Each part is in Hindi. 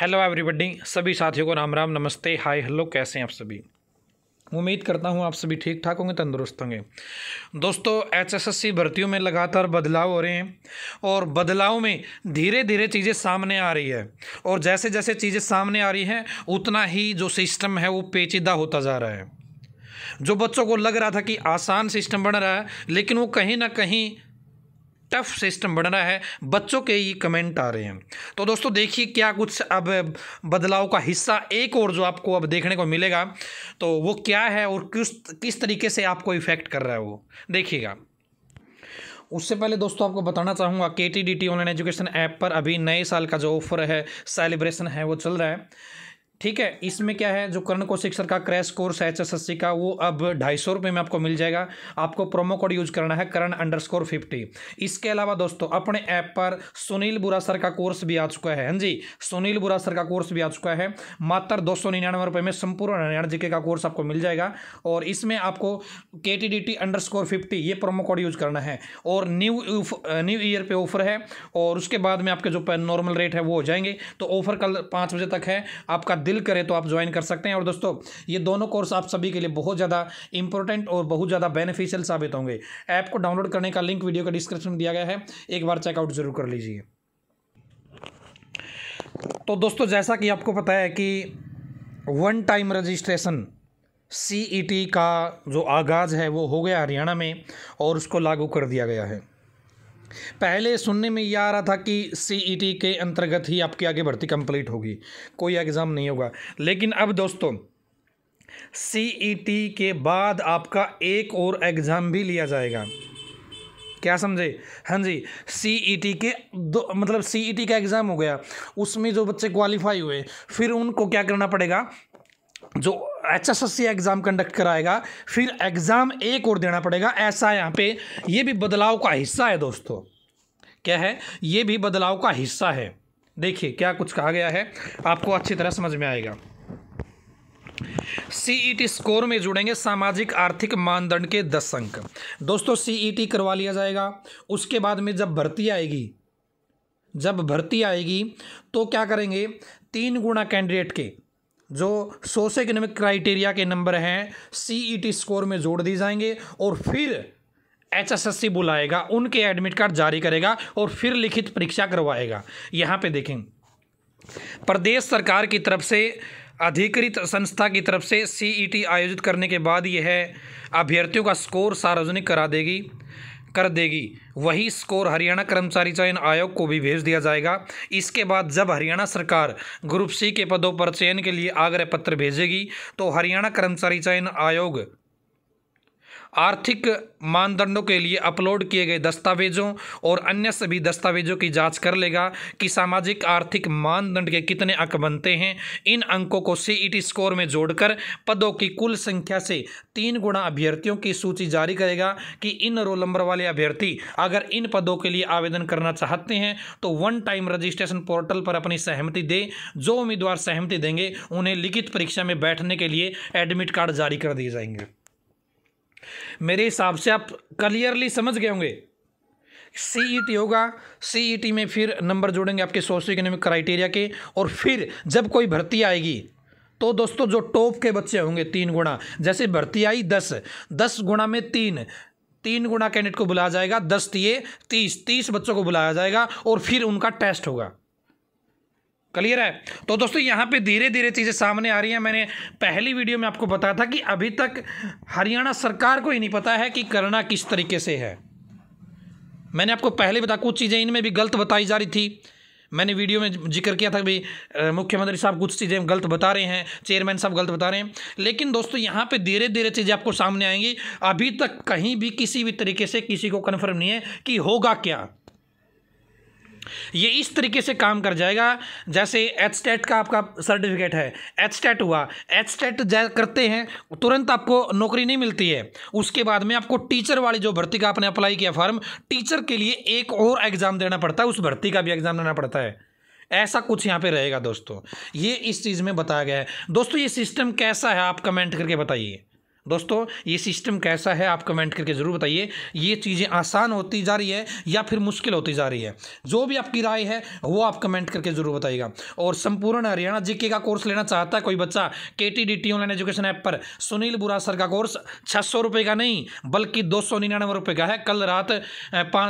हेलो एवरीबडी सभी साथियों को राम राम नमस्ते हाय हेलो कैसे हैं आप सभी उम्मीद करता हूं आप सभी ठीक ठाक होंगे तंदुरुस्त होंगे दोस्तों एचएसएससी भर्तियों में लगातार बदलाव हो रहे हैं और बदलाव में धीरे धीरे चीज़ें सामने आ रही है और जैसे जैसे चीज़ें सामने आ रही हैं उतना ही जो सिस्टम है वो पेचीदा होता जा रहा है जो बच्चों को लग रहा था कि आसान सिस्टम बन रहा है लेकिन वो कहीं ना कहीं टफ सिस्टम बन रहा है बच्चों के ये कमेंट आ रहे हैं तो दोस्तों देखिए क्या कुछ अब बदलाव का हिस्सा एक और जो आपको अब देखने को मिलेगा तो वो क्या है और किस किस तरीके से आपको इफ़ेक्ट कर रहा है वो देखिएगा उससे पहले दोस्तों आपको बताना चाहूँगा के T D online education app पर अभी नए साल का जो ऑफर है सेलिब्रेशन है वो चल रहा है ठीक है इसमें क्या है जो कर्ण को शिक्षक का क्रैश कोर्स है एच का वो अब ढाई सौ रुपये में आपको मिल जाएगा आपको प्रोमो कोड यूज करना है करण अंडर स्कोर फिफ्टी इसके अलावा दोस्तों अपने ऐप पर सुनील बुरा सर का कोर्स भी आ चुका है हाँ जी सुनील बुरा सर का कोर्स भी आ चुका है मात्र दो सौ निन्यानवे रुपये में संपूर्ण हरियाणा जीके का कोर्स आपको मिल जाएगा और इसमें आपको K T D T underscore fifty ये प्रोमो कोड यूज करना है और न्यू न्यू ईयर पर ऑफर है और उसके बाद में आपके जो नॉर्मल रेट है वो हो जाएंगे तो ऑफर कल पाँच बजे तक है आपका दिल करे तो आप ज्वाइन कर सकते हैं और दोस्तों ये दोनों कोर्स आप सभी के लिए बहुत ज़्यादा इंपॉर्टेंट और बहुत ज़्यादा बेनिफिशियल साबित होंगे ऐप को डाउनलोड करने का लिंक वीडियो के डिस्क्रिप्शन में दिया गया है एक बार चेकआउट जरूर कर लीजिए तो दोस्तों जैसा कि आपको पता है कि वन टाइम रजिस्ट्रेशन सी का जो आगाज़ है वो हो गया हरियाणा में और उसको लागू कर दिया गया है पहले सुनने में यह आ रहा था कि सी e के अंतर्गत ही आपकी आगे भर्ती कंप्लीट होगी कोई एग्ज़ाम नहीं होगा लेकिन अब दोस्तों सी e के बाद आपका एक और एग्ज़ाम भी लिया जाएगा क्या समझे हाँ जी सी e के दो मतलब सी का एग्ज़ाम हो गया उसमें जो बच्चे क्वालिफाई हुए फिर उनको क्या करना पड़ेगा जो H S S C exam conduct कराएगा फिर एग्ज़ाम एक और देना पड़ेगा ऐसा यहाँ पे ये भी बदलाव का हिस्सा है दोस्तों क्या है ये भी बदलाव का हिस्सा है देखिए क्या कुछ कहा गया है आपको अच्छी तरह समझ में आएगा सीईटी स्कोर e में जुड़ेंगे सामाजिक आर्थिक मानदंड के दस अंक दोस्तों सीईटी e करवा लिया जाएगा उसके बाद में जब भर्ती आएगी जब भर्ती आएगी तो क्या करेंगे तीन गुणा कैंडिडेट के जो सोशो इकोनॉमिक क्राइटेरिया के नंबर हैं सीईटी स्कोर e में जोड़ दिए जाएंगे और फिर एचएसएससी बुलाएगा उनके एडमिट कार्ड जारी करेगा और फिर लिखित परीक्षा करवाएगा यहाँ पे देखें प्रदेश सरकार की तरफ से अधिकृत संस्था की तरफ से सीईटी e आयोजित करने के बाद यह अभ्यर्थियों का स्कोर सार्वजनिक करा देगी कर देगी वही स्कोर हरियाणा कर्मचारी चयन आयोग को भी भेज दिया जाएगा इसके बाद जब हरियाणा सरकार ग्रुप सी के पदों पर चयन के लिए आग्रह पत्र भेजेगी तो हरियाणा कर्मचारी चयन आयोग आर्थिक मानदंडों के लिए अपलोड किए गए दस्तावेजों और अन्य सभी दस्तावेजों की जांच कर लेगा कि सामाजिक आर्थिक मानदंड के कितने अंक बनते हैं इन अंकों को सी स्कोर e में जोड़कर पदों की कुल संख्या से तीन गुणा अभ्यर्थियों की सूची जारी करेगा कि इन रोल नंबर वाले अभ्यर्थी अगर इन पदों के लिए आवेदन करना चाहते हैं तो वन टाइम रजिस्ट्रेशन पोर्टल पर अपनी सहमति दे जो उम्मीदवार सहमति देंगे उन्हें लिखित परीक्षा में बैठने के लिए एडमिट कार्ड जारी कर दिए जाएंगे मेरे हिसाब से आप क्लियरली समझ गए होंगे सी ई टी होगा सी ई टी में फिर नंबर जोड़ेंगे आपके सोशो इकोनॉमिक क्राइटेरिया के और फिर जब कोई भर्ती आएगी तो दोस्तों जो टॉप के बच्चे होंगे तीन गुणा जैसे भर्ती आई दस दस गुणा में तीन तीन गुणा कैंडिडेट को बुलाया जाएगा दस दिए तीस तीस बच्चों को बुलाया जाएगा और फिर उनका टेस्ट होगा क्लियर है तो दोस्तों यहाँ पे धीरे धीरे चीज़ें सामने आ रही हैं मैंने पहली वीडियो में आपको बताया था कि अभी तक हरियाणा सरकार को ही नहीं पता है कि करना किस तरीके से है मैंने आपको पहले बता कुछ चीज़ें इनमें भी गलत बताई जा रही थी मैंने वीडियो में जिक्र किया था भाई मुख्यमंत्री साहब कुछ चीज़ें गलत बता रहे हैं चेयरमैन साहब गलत बता रहे हैं लेकिन दोस्तों यहाँ पे धीरे धीरे चीज़ें आपको सामने आएंगी अभी तक कहीं भी किसी भी तरीके से किसी को कन्फर्म नहीं है कि होगा क्या ये इस तरीके से काम कर जाएगा जैसे एच टेट का आपका सर्टिफिकेट है एच टेट हुआ एच टेट करते हैं तुरंत आपको नौकरी नहीं मिलती है उसके बाद में आपको टीचर वाली जो भर्ती का आपने अप्लाई किया फॉर्म टीचर के लिए एक और एग्ज़ाम देना पड़ता है उस भर्ती का भी एग्ज़ाम देना पड़ता है ऐसा कुछ यहाँ पे रहेगा दोस्तों ये इस चीज़ में बताया गया है दोस्तों ये सिस्टम कैसा है आप कमेंट करके बताइए दोस्तों ये सिस्टम कैसा है आप कमेंट करके ज़रूर बताइए ये चीज़ें आसान होती जा रही है या फिर मुश्किल होती जा रही है जो भी आपकी राय है वो आप कमेंट करके ज़रूर बताइएगा और संपूर्ण हरियाणा जीके का कोर्स लेना चाहता है कोई बच्चा K T D T online education app पर सुनील बुरा सर का कोर्स छः सौ रुपए का नहीं बल्कि दो सौ निन्यानवे रुपए का है कल रात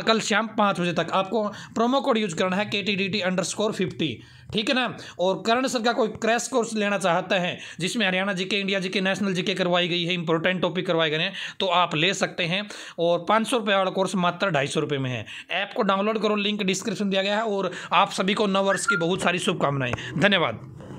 कल शाम पाँच बजे तक आपको प्रोमो कोड यूज करना है K T D T underscore fifty ठीक है ना और करण सर का कोई क्रैश कोर्स लेना चाहता है जिसमें हरियाणा जीके इंडिया जी के नेशनल जीके करवाई गई है इंपॉर्टेंट टॉपिक करवाए गए हैं तो आप ले सकते हैं और पाँच सौ वाला कोर्स मात्र ढाई सौ में है ऐप को डाउनलोड करो लिंक डिस्क्रिप्शन दिया गया है और आप सभी को नव वर्ष की बहुत सारी शुभकामनाएं धन्यवाद